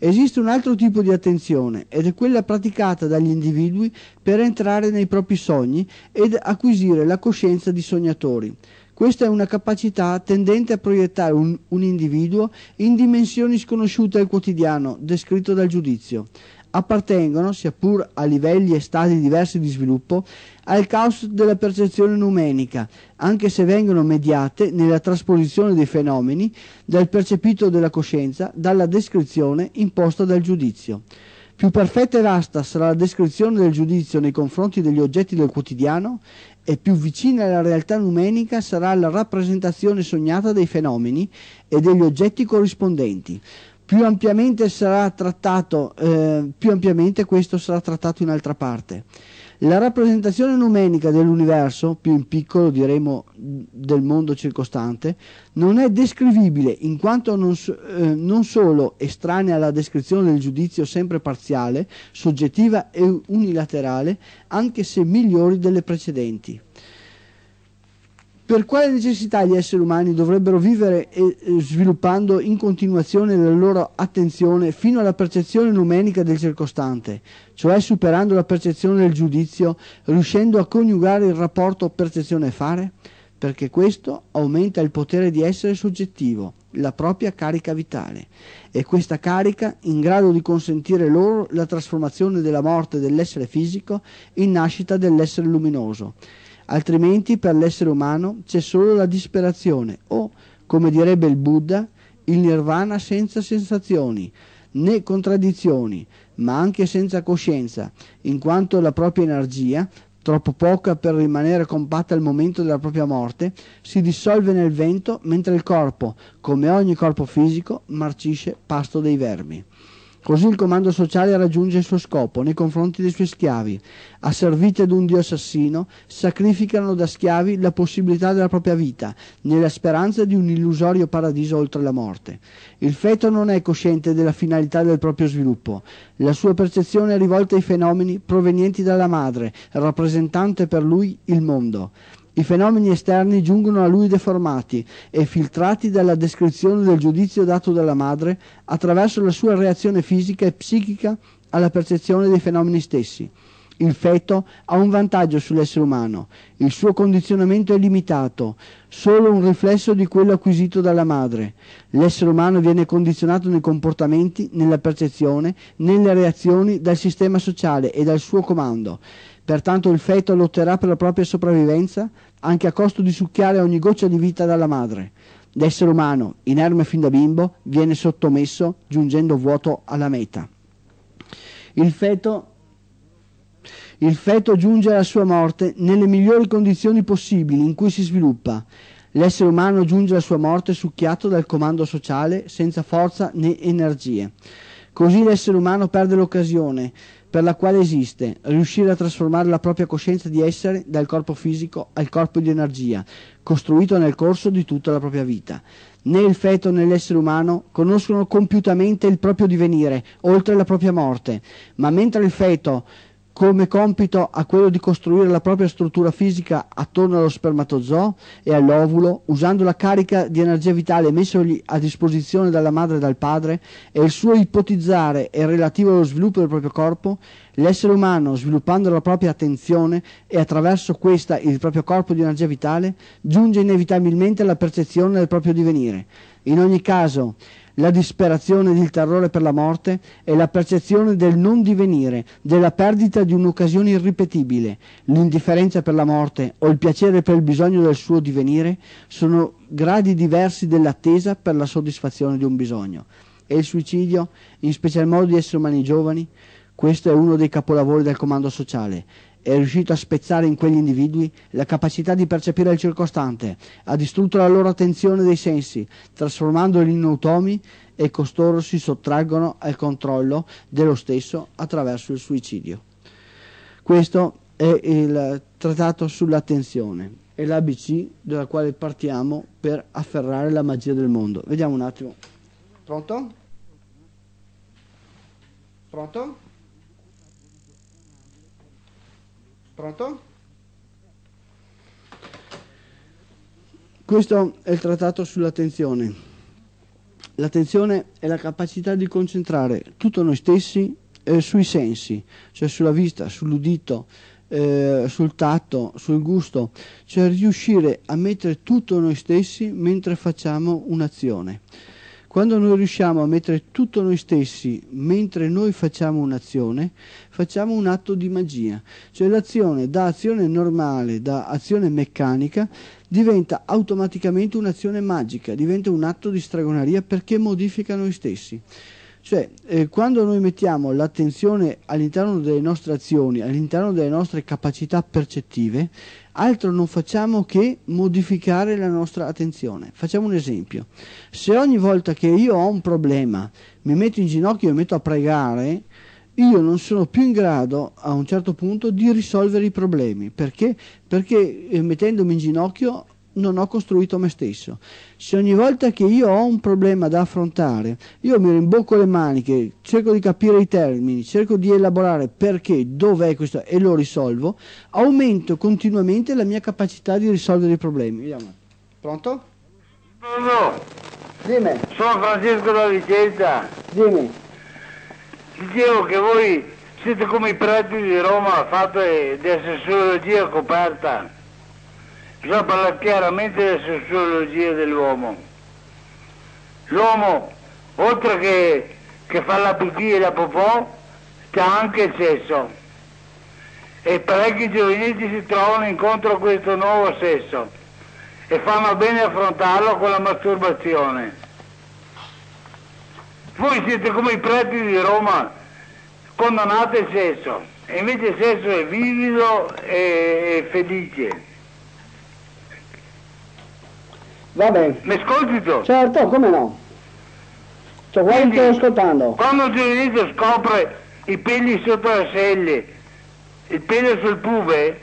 Esiste un altro tipo di attenzione ed è quella praticata dagli individui per entrare nei propri sogni ed acquisire la coscienza di sognatori. Questa è una capacità tendente a proiettare un, un individuo in dimensioni sconosciute al quotidiano, descritto dal giudizio appartengono, sia pur a livelli e stati diversi di sviluppo, al caos della percezione numenica, anche se vengono mediate nella trasposizione dei fenomeni dal percepito della coscienza, dalla descrizione imposta dal giudizio. Più perfetta e vasta sarà la descrizione del giudizio nei confronti degli oggetti del quotidiano e più vicina alla realtà numenica sarà la rappresentazione sognata dei fenomeni e degli oggetti corrispondenti. Più ampiamente, sarà trattato, eh, più ampiamente questo sarà trattato in altra parte. La rappresentazione numenica dell'universo, più in piccolo diremo del mondo circostante, non è descrivibile in quanto non, eh, non solo estranea alla descrizione del giudizio sempre parziale, soggettiva e unilaterale, anche se migliori delle precedenti per quale necessità gli esseri umani dovrebbero vivere e sviluppando in continuazione la loro attenzione fino alla percezione numenica del circostante, cioè superando la percezione del giudizio, riuscendo a coniugare il rapporto percezione-fare? Perché questo aumenta il potere di essere soggettivo, la propria carica vitale, e questa carica, in grado di consentire loro la trasformazione della morte dell'essere fisico in nascita dell'essere luminoso altrimenti per l'essere umano c'è solo la disperazione o, come direbbe il Buddha, il nirvana senza sensazioni né contraddizioni, ma anche senza coscienza, in quanto la propria energia, troppo poca per rimanere compatta al momento della propria morte, si dissolve nel vento mentre il corpo, come ogni corpo fisico, marcisce pasto dei vermi. Così il comando sociale raggiunge il suo scopo nei confronti dei suoi schiavi. Asserviti ad un dio assassino, sacrificano da schiavi la possibilità della propria vita, nella speranza di un illusorio paradiso oltre la morte. Il feto non è cosciente della finalità del proprio sviluppo. La sua percezione è rivolta ai fenomeni provenienti dalla madre, rappresentante per lui il mondo. I fenomeni esterni giungono a lui deformati e filtrati dalla descrizione del giudizio dato dalla madre attraverso la sua reazione fisica e psichica alla percezione dei fenomeni stessi. Il feto ha un vantaggio sull'essere umano, il suo condizionamento è limitato, solo un riflesso di quello acquisito dalla madre. L'essere umano viene condizionato nei comportamenti, nella percezione, nelle reazioni dal sistema sociale e dal suo comando. Pertanto il feto lotterà per la propria sopravvivenza anche a costo di succhiare ogni goccia di vita dalla madre. L'essere umano, inerme fin da bimbo, viene sottomesso giungendo vuoto alla meta. Il feto, il feto giunge alla sua morte nelle migliori condizioni possibili in cui si sviluppa. L'essere umano giunge alla sua morte succhiato dal comando sociale senza forza né energie. Così l'essere umano perde l'occasione per la quale esiste, riuscire a trasformare la propria coscienza di essere dal corpo fisico al corpo di energia, costruito nel corso di tutta la propria vita. Né il feto né l'essere umano conoscono compiutamente il proprio divenire, oltre la propria morte, ma mentre il feto come compito ha quello di costruire la propria struttura fisica attorno allo spermatozoo e all'ovulo usando la carica di energia vitale messagli a disposizione dalla madre e dal padre e il suo ipotizzare è relativo allo sviluppo del proprio corpo, l'essere umano sviluppando la propria attenzione e attraverso questa il proprio corpo di energia vitale giunge inevitabilmente alla percezione del proprio divenire. In ogni caso, la disperazione ed il terrore per la morte è la percezione del non divenire, della perdita di un'occasione irripetibile. L'indifferenza per la morte o il piacere per il bisogno del suo divenire sono gradi diversi dell'attesa per la soddisfazione di un bisogno. E il suicidio, in special modo di esseri umani giovani, questo è uno dei capolavori del comando sociale, è riuscito a spezzare in quegli individui la capacità di percepire il circostante, ha distrutto la loro attenzione dei sensi, trasformandoli in automi e costoro si sottraggono al controllo dello stesso attraverso il suicidio. Questo è il trattato sull'attenzione è l'ABC dalla quale partiamo per afferrare la magia del mondo. Vediamo un attimo. Pronto? Pronto? Pronto? Questo è il trattato sull'attenzione. L'attenzione è la capacità di concentrare tutto noi stessi eh, sui sensi, cioè sulla vista, sull'udito, eh, sul tatto, sul gusto, cioè riuscire a mettere tutto noi stessi mentre facciamo un'azione. Quando noi riusciamo a mettere tutto noi stessi mentre noi facciamo un'azione, facciamo un atto di magia. Cioè l'azione da azione normale, da azione meccanica, diventa automaticamente un'azione magica, diventa un atto di stregoneria perché modifica noi stessi. Cioè, eh, quando noi mettiamo l'attenzione all'interno delle nostre azioni, all'interno delle nostre capacità percettive, altro non facciamo che modificare la nostra attenzione. Facciamo un esempio. Se ogni volta che io ho un problema, mi metto in ginocchio e mi metto a pregare, io non sono più in grado a un certo punto di risolvere i problemi. Perché? Perché eh, mettendomi in ginocchio non ho costruito me stesso. Se ogni volta che io ho un problema da affrontare, io mi rimbocco le maniche, cerco di capire i termini, cerco di elaborare perché, dov'è questo e lo risolvo, aumento continuamente la mia capacità di risolvere i problemi. Vediamo. Pronto? Pronto. Dimmi. Sono Francesco da Vicenza. Dimmi. Dicevo che voi siete come i preti di Roma, fate di assessore coperta bisogna parlare chiaramente della sociologia dell'uomo. L'uomo, oltre che, che fa la pipì e la popò, sta anche il sesso. E parecchi giovinetti si trovano incontro a questo nuovo sesso e fanno bene affrontarlo con la masturbazione. Voi siete come i preti di Roma, condannate il sesso, e invece il sesso è vivido e felice. Va bene. Mi ascolti tu? Certo, come no? Cioè, vuoi Quindi, che ascoltando? Quando Dionisio scopre i peli sotto la selle, il pelo sul pube,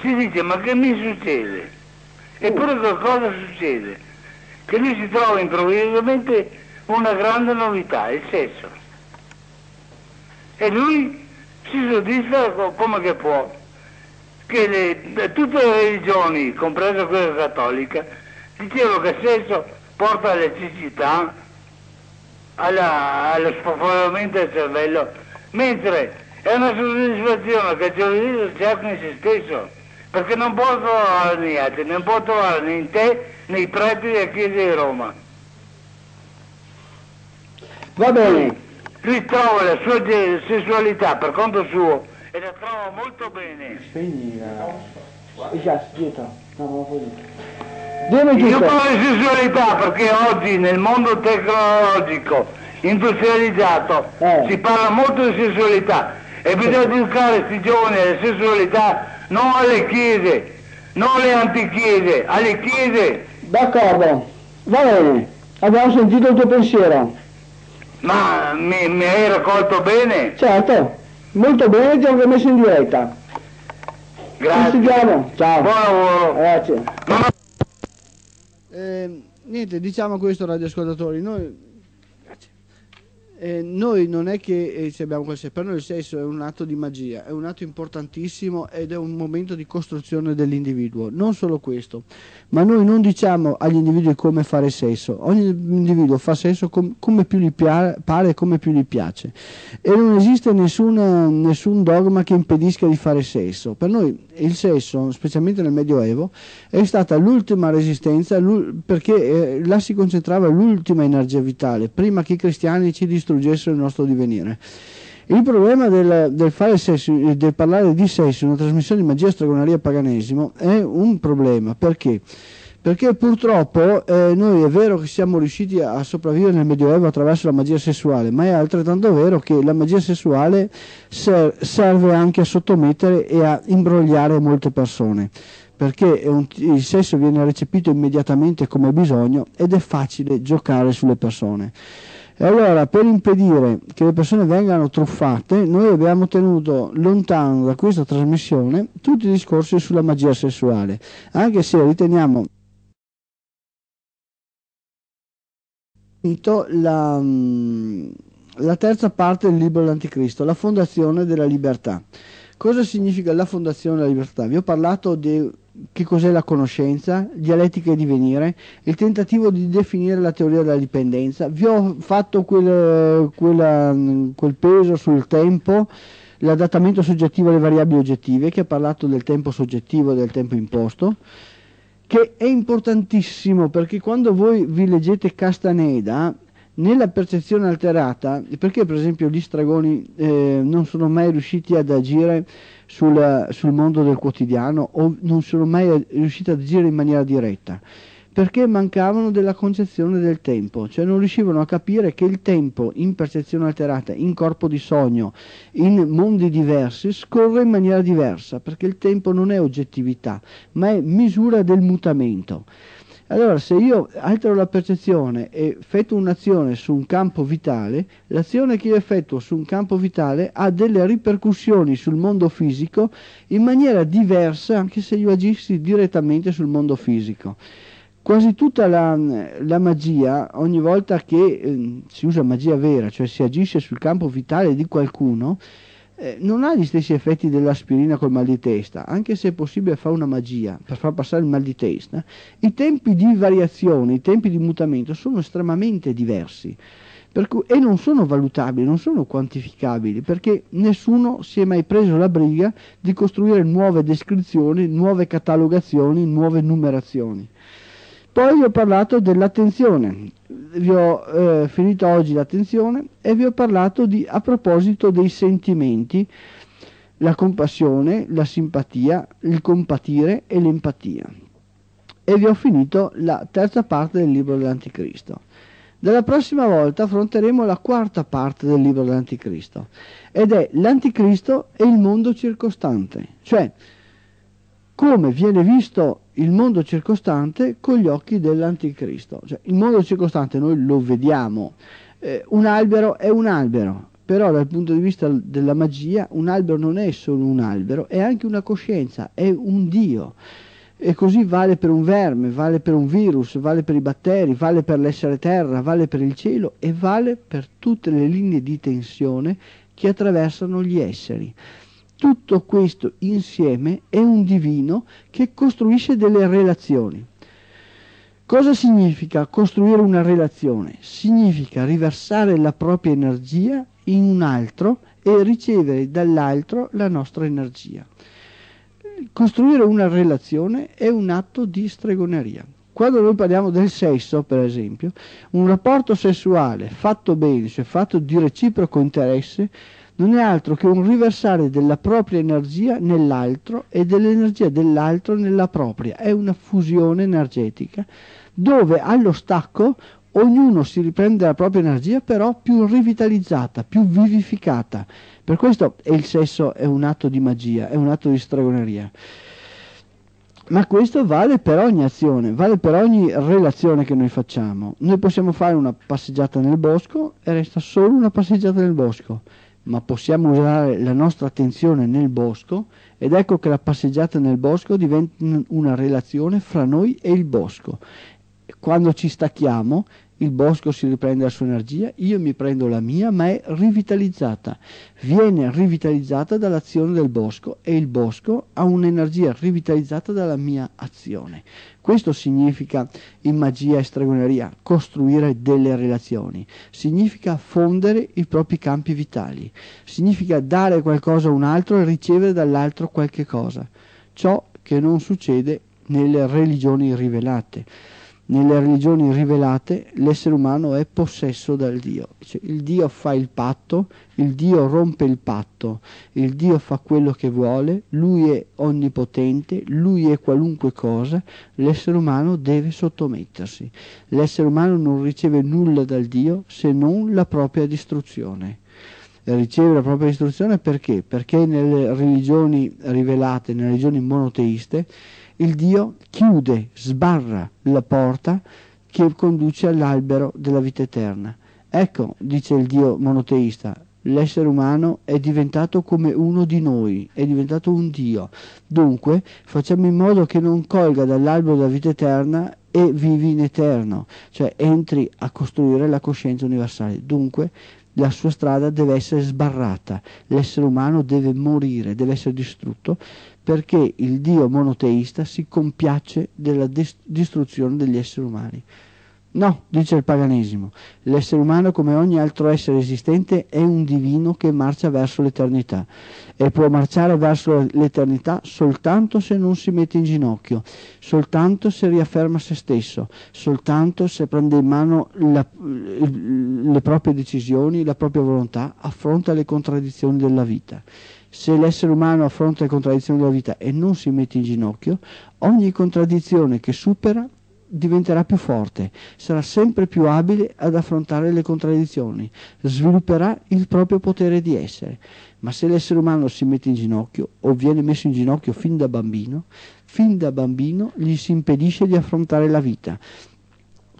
si dice ma che mi succede? Eppure mm. cosa succede? Che lui si trova improvvisamente una grande novità, il sesso. E lui si soddisfa come che può. Che le, tutte le religioni, compresa quella cattolica, ti chiedo che senso porta l'elettricità alla, allo spopolamento del cervello, mentre è una soddisfazione che il giovedì cerca in se stesso, perché non può trovare negli altri, non può trovare né in te né i preti della Chiesa di Roma. Va bene. Lui trova la sua sessualità per conto suo e la trova molto bene. Spegni la... Esatto, dietro. Stavo così. Io parlo di sessualità perché oggi nel mondo tecnologico industrializzato eh. si parla molto di sessualità e bisogna educare questi giovani alla sessualità non alle chiese, non alle antichiese, alle chiese. D'accordo, va bene, abbiamo sentito il tuo pensiero. Ma mi, mi hai raccolto bene? Certo, molto bene ti ho messo in diretta. Grazie. Ciao. Buon lavoro. Grazie. Eh, niente, diciamo questo radioascoltatori, noi eh, noi non è che eh, ci abbiamo qualsiasi, per noi il sesso è un atto di magia, è un atto importantissimo ed è un momento di costruzione dell'individuo, non solo questo, ma noi non diciamo agli individui come fare sesso, ogni individuo fa sesso com come più gli pare e come più gli piace e non esiste nessuna, nessun dogma che impedisca di fare sesso, per noi il sesso, specialmente nel Medioevo, è stata l'ultima resistenza perché eh, là si concentrava l'ultima energia vitale, prima che i cristiani ci distruggessero distruggessero il nostro divenire. Il problema del, del, sessi, del parlare di sesso in una trasmissione di magia stregoneria paganesimo è un problema, perché? Perché purtroppo eh, noi è vero che siamo riusciti a sopravvivere nel Medioevo attraverso la magia sessuale, ma è altrettanto vero che la magia sessuale ser serve anche a sottomettere e a imbrogliare molte persone perché il sesso viene recepito immediatamente come bisogno ed è facile giocare sulle persone. E allora per impedire che le persone vengano truffate, noi abbiamo tenuto lontano da questa trasmissione tutti i discorsi sulla magia sessuale, anche se riteniamo la, mm, la terza parte del libro dell'Anticristo, la fondazione della libertà. Cosa significa la fondazione della libertà? Vi ho parlato di che cos'è la conoscenza, dialettica e divenire, il tentativo di definire la teoria della dipendenza. Vi ho fatto quel, quella, quel peso sul tempo, l'adattamento soggettivo alle variabili oggettive, che ha parlato del tempo soggettivo e del tempo imposto, che è importantissimo perché quando voi vi leggete Castaneda, nella percezione alterata, perché per esempio gli stragoni eh, non sono mai riusciti ad agire sul, sul mondo del quotidiano o non sono mai riusciti ad agire in maniera diretta perché mancavano della concezione del tempo, cioè non riuscivano a capire che il tempo in percezione alterata, in corpo di sogno, in mondi diversi, scorre in maniera diversa, perché il tempo non è oggettività, ma è misura del mutamento. Allora, se io altero la percezione e effetto un'azione su un campo vitale, l'azione che io effettuo su un campo vitale ha delle ripercussioni sul mondo fisico in maniera diversa anche se io agissi direttamente sul mondo fisico. Quasi tutta la, la magia, ogni volta che eh, si usa magia vera, cioè si agisce sul campo vitale di qualcuno, eh, non ha gli stessi effetti dell'aspirina col mal di testa, anche se è possibile fare una magia per far passare il mal di testa, i tempi di variazione, i tempi di mutamento sono estremamente diversi. Cui, e non sono valutabili, non sono quantificabili, perché nessuno si è mai preso la briga di costruire nuove descrizioni, nuove catalogazioni, nuove numerazioni. Poi vi ho parlato dell'attenzione, vi ho eh, finito oggi l'attenzione e vi ho parlato di, a proposito dei sentimenti, la compassione, la simpatia, il compatire e l'empatia. E vi ho finito la terza parte del libro dell'Anticristo. Dalla prossima volta affronteremo la quarta parte del libro dell'Anticristo ed è l'Anticristo e il mondo circostante, cioè come viene visto il mondo circostante con gli occhi dell'anticristo. Cioè, il mondo circostante noi lo vediamo. Eh, un albero è un albero, però dal punto di vista della magia un albero non è solo un albero, è anche una coscienza, è un Dio. E così vale per un verme, vale per un virus, vale per i batteri, vale per l'essere terra, vale per il cielo e vale per tutte le linee di tensione che attraversano gli esseri. Tutto questo insieme è un divino che costruisce delle relazioni. Cosa significa costruire una relazione? Significa riversare la propria energia in un altro e ricevere dall'altro la nostra energia. Costruire una relazione è un atto di stregoneria. Quando noi parliamo del sesso, per esempio, un rapporto sessuale fatto bene, cioè fatto di reciproco interesse, non è altro che un riversare della propria energia nell'altro e dell'energia dell'altro nella propria, è una fusione energetica dove allo stacco ognuno si riprende la propria energia però più rivitalizzata, più vivificata. Per questo il sesso è un atto di magia, è un atto di stregoneria. Ma questo vale per ogni azione, vale per ogni relazione che noi facciamo. Noi possiamo fare una passeggiata nel bosco e resta solo una passeggiata nel bosco ma possiamo usare la nostra attenzione nel bosco ed ecco che la passeggiata nel bosco diventa una relazione fra noi e il bosco. Quando ci stacchiamo il bosco si riprende la sua energia, io mi prendo la mia, ma è rivitalizzata, viene rivitalizzata dall'azione del bosco e il bosco ha un'energia rivitalizzata dalla mia azione. Questo significa in magia e stregoneria costruire delle relazioni, significa fondere i propri campi vitali, significa dare qualcosa a un altro e ricevere dall'altro qualche cosa, ciò che non succede nelle religioni rivelate nelle religioni rivelate l'essere umano è possesso dal Dio. Cioè, il Dio fa il patto, il Dio rompe il patto, il Dio fa quello che vuole, lui è onnipotente, lui è qualunque cosa, l'essere umano deve sottomettersi. L'essere umano non riceve nulla dal Dio se non la propria distruzione riceve la propria distruzione perché? Perché nelle religioni rivelate, nelle religioni monoteiste, il Dio chiude, sbarra la porta che conduce all'albero della vita eterna. Ecco, dice il Dio monoteista, l'essere umano è diventato come uno di noi, è diventato un Dio. Dunque facciamo in modo che non colga dall'albero della vita eterna e vivi in eterno, cioè entri a costruire la coscienza universale. Dunque la sua strada deve essere sbarrata, l'essere umano deve morire, deve essere distrutto perché il Dio monoteista si compiace della distruzione degli esseri umani. No, dice il paganesimo, l'essere umano come ogni altro essere esistente è un divino che marcia verso l'eternità e può marciare verso l'eternità soltanto se non si mette in ginocchio, soltanto se riafferma se stesso, soltanto se prende in mano la, le proprie decisioni, la propria volontà, affronta le contraddizioni della vita se l'essere umano affronta le contraddizioni della vita e non si mette in ginocchio, ogni contraddizione che supera diventerà più forte, sarà sempre più abile ad affrontare le contraddizioni, svilupperà il proprio potere di essere. Ma se l'essere umano si mette in ginocchio o viene messo in ginocchio fin da bambino, fin da bambino gli si impedisce di affrontare la vita,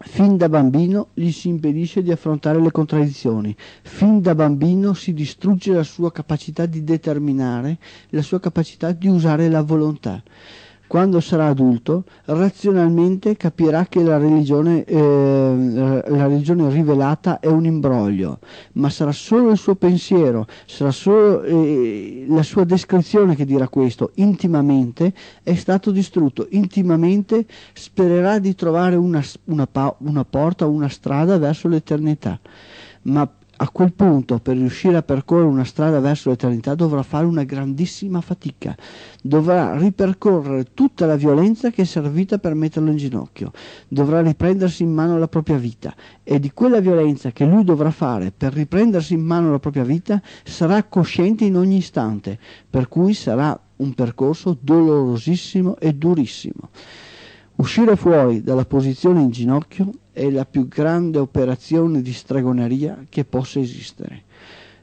Fin da bambino gli si impedisce di affrontare le contraddizioni, fin da bambino si distrugge la sua capacità di determinare, la sua capacità di usare la volontà quando sarà adulto, razionalmente capirà che la religione, eh, la religione, rivelata è un imbroglio, ma sarà solo il suo pensiero, sarà solo eh, la sua descrizione che dirà questo. Intimamente è stato distrutto, intimamente spererà di trovare una, una, una porta, una strada verso l'eternità, ma a quel punto, per riuscire a percorrere una strada verso l'eternità, dovrà fare una grandissima fatica, dovrà ripercorrere tutta la violenza che è servita per metterlo in ginocchio, dovrà riprendersi in mano la propria vita e di quella violenza che lui dovrà fare per riprendersi in mano la propria vita sarà cosciente in ogni istante, per cui sarà un percorso dolorosissimo e durissimo. Uscire fuori dalla posizione in ginocchio è la più grande operazione di stregoneria che possa esistere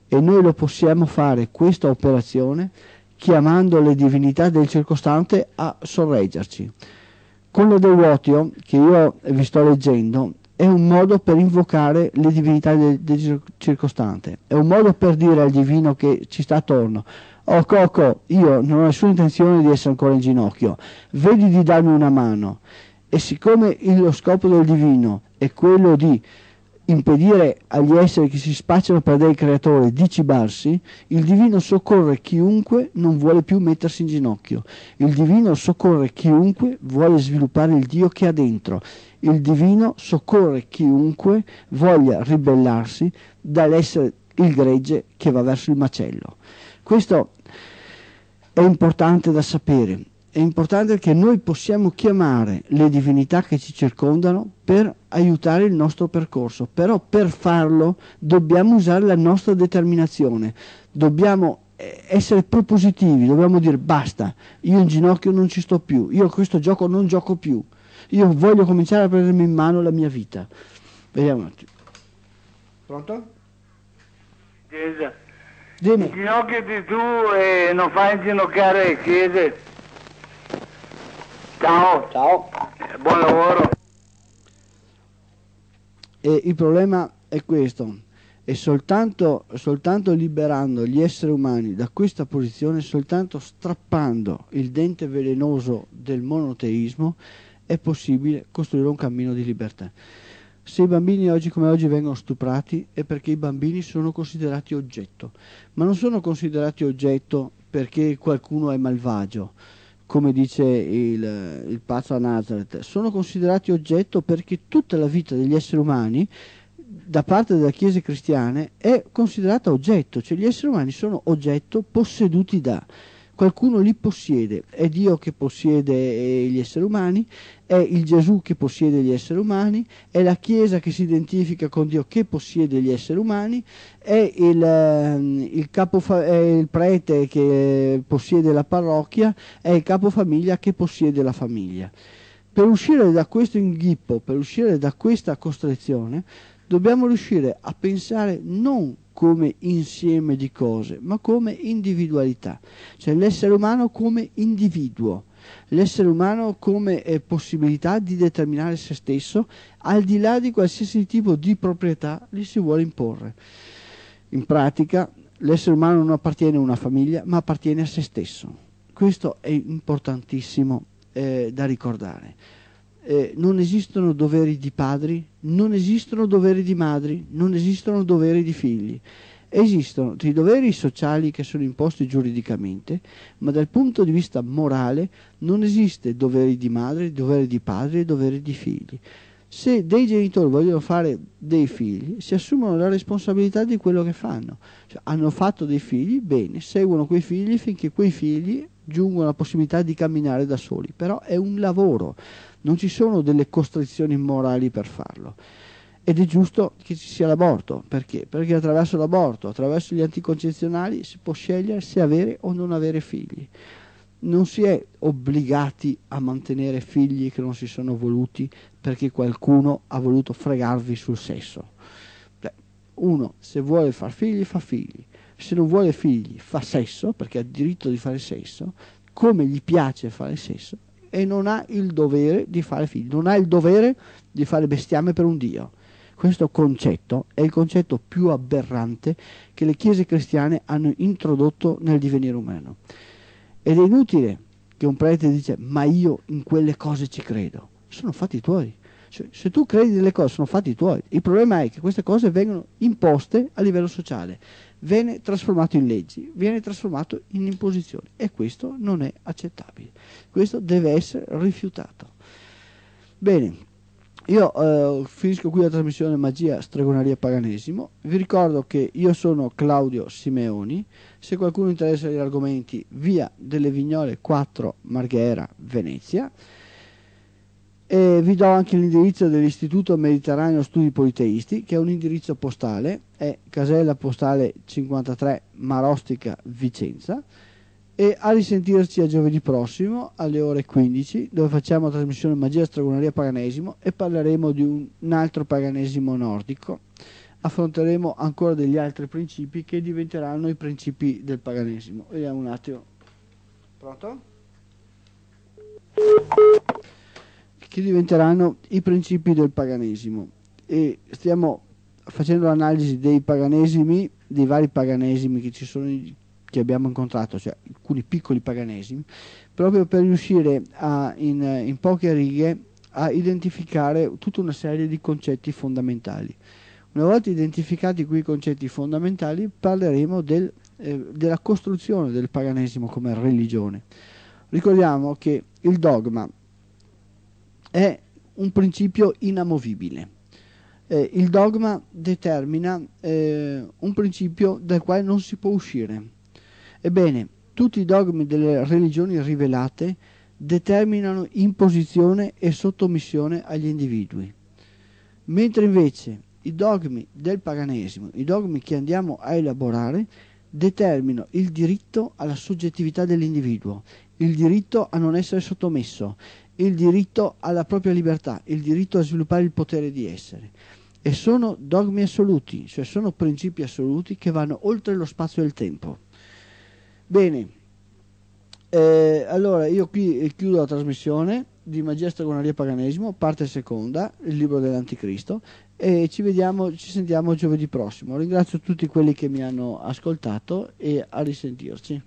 e noi lo possiamo fare questa operazione chiamando le divinità del circostante a sorreggerci. Quello lo devotio che io vi sto leggendo è un modo per invocare le divinità del, del circostante, è un modo per dire al divino che ci sta attorno Oh Coco, io non ho nessuna intenzione di essere ancora in ginocchio, vedi di darmi una mano. E siccome lo scopo del divino è quello di impedire agli esseri che si spacciano per dei creatori di cibarsi, il divino soccorre chiunque non vuole più mettersi in ginocchio, il divino soccorre chiunque vuole sviluppare il Dio che ha dentro, il divino soccorre chiunque voglia ribellarsi dall'essere il gregge che va verso il macello. Questo è importante da sapere, è importante che noi possiamo chiamare le divinità che ci circondano per aiutare il nostro percorso, però per farlo dobbiamo usare la nostra determinazione, dobbiamo eh, essere propositivi, dobbiamo dire basta, io in ginocchio non ci sto più, io a questo gioco non gioco più, io voglio cominciare a prendermi in mano la mia vita. Vediamo un attimo. Pronto? Yes. Dimmi. Inginocchiati tu e non fai inginocchiare le chiese. Ciao. Ciao. Buon lavoro. E il problema è questo. E soltanto, soltanto liberando gli esseri umani da questa posizione, soltanto strappando il dente velenoso del monoteismo, è possibile costruire un cammino di libertà se i bambini oggi come oggi vengono stuprati è perché i bambini sono considerati oggetto, ma non sono considerati oggetto perché qualcuno è malvagio, come dice il, il pazzo a Nazareth, sono considerati oggetto perché tutta la vita degli esseri umani da parte della Chiesa cristiana è considerata oggetto, cioè gli esseri umani sono oggetto posseduti da, qualcuno li possiede, è Dio che possiede eh, gli esseri umani, è il Gesù che possiede gli esseri umani, è la Chiesa che si identifica con Dio che possiede gli esseri umani, è il, ehm, il, capofa- è il prete che possiede la parrocchia, è il capofamiglia che possiede la famiglia. Per uscire da questo inghippo, per uscire da questa costrizione, dobbiamo riuscire a pensare non come insieme di cose, ma come individualità, cioè l'essere umano come individuo, l'essere umano come eh, possibilità di determinare se stesso al di là di qualsiasi tipo di proprietà gli si vuole imporre. In pratica l'essere umano non appartiene a una famiglia, ma appartiene a se stesso. Questo è importantissimo eh, da ricordare eh, non esistono doveri di padri, non esistono doveri di madri, non esistono doveri di figli. Esistono dei doveri sociali che sono imposti giuridicamente, ma dal punto di vista morale non esiste doveri di madre, doveri di padre e doveri di figli. Se dei genitori vogliono fare dei figli, si assumono la responsabilità di quello che fanno. Cioè, hanno fatto dei figli, bene, seguono quei figli finché quei figli giungono la possibilità di camminare da soli, però è un lavoro, non ci sono delle costrizioni morali per farlo. Ed è giusto che ci sia l'aborto, perché? Perché attraverso l'aborto, attraverso gli anticoncezionali si può scegliere se avere o non avere figli. Non si è obbligati a mantenere figli che non si sono voluti perché qualcuno ha voluto fregarvi sul sesso. Uno, se vuole far figli, fa figli se non vuole figli fa sesso, perché ha diritto di fare sesso, come gli piace fare sesso, e non ha il dovere di fare figli, non ha il dovere di fare bestiame per un Dio. Questo concetto è il concetto più aberrante che le chiese cristiane hanno introdotto nel divenire umano. Ed è inutile che un prete dice ma io in quelle cose ci credo. Sono fatti tuoi. Cioè, se tu credi nelle cose, sono fatti tuoi. Il problema è che queste cose vengono imposte a livello sociale viene trasformato in leggi, viene trasformato in imposizioni e questo non è accettabile, questo deve essere rifiutato. Bene. Io eh, finisco qui la trasmissione Magia, Stregoneria, Paganesimo. Vi ricordo che io sono Claudio Simeoni. Se qualcuno interessa gli argomenti, via delle Vignole 4 Marghera, Venezia. E vi do anche l'indirizzo dell'Istituto Mediterraneo Studi Politeisti, che è un indirizzo postale, è casella postale 53 Marostica Vicenza. E a risentirci a giovedì prossimo alle ore 15, dove facciamo la trasmissione Magia Stragoneria Paganesimo e parleremo di un, un altro paganesimo nordico. Affronteremo ancora degli altri principi che diventeranno i principi del paganesimo. Vediamo un attimo. Pronto? che diventeranno i principi del paganesimo e stiamo facendo l'analisi dei paganesimi, dei vari paganesimi che ci sono che abbiamo incontrato, cioè alcuni piccoli paganesimi, proprio per riuscire a, in, in poche righe a identificare tutta una serie di concetti fondamentali. Una volta identificati quei concetti fondamentali parleremo del, eh, della costruzione del paganesimo come religione. Ricordiamo che il dogma è un principio inamovibile. Eh, il dogma determina eh, un principio dal quale non si può uscire. Ebbene, tutti i dogmi delle religioni rivelate determinano imposizione e sottomissione agli individui. Mentre invece i dogmi del paganesimo, i dogmi che andiamo a elaborare, determinano il diritto alla soggettività dell'individuo, il diritto a non essere sottomesso, il diritto alla propria libertà, il diritto a sviluppare il potere di essere. E sono dogmi assoluti, cioè sono principi assoluti che vanno oltre lo spazio e il tempo. Bene, eh, allora io qui chiudo la trasmissione di Magia Stragonaria Paganesimo, parte seconda, il libro dell'Anticristo, e ci, vediamo, ci sentiamo giovedì prossimo. Ringrazio tutti quelli che mi hanno ascoltato e a risentirci.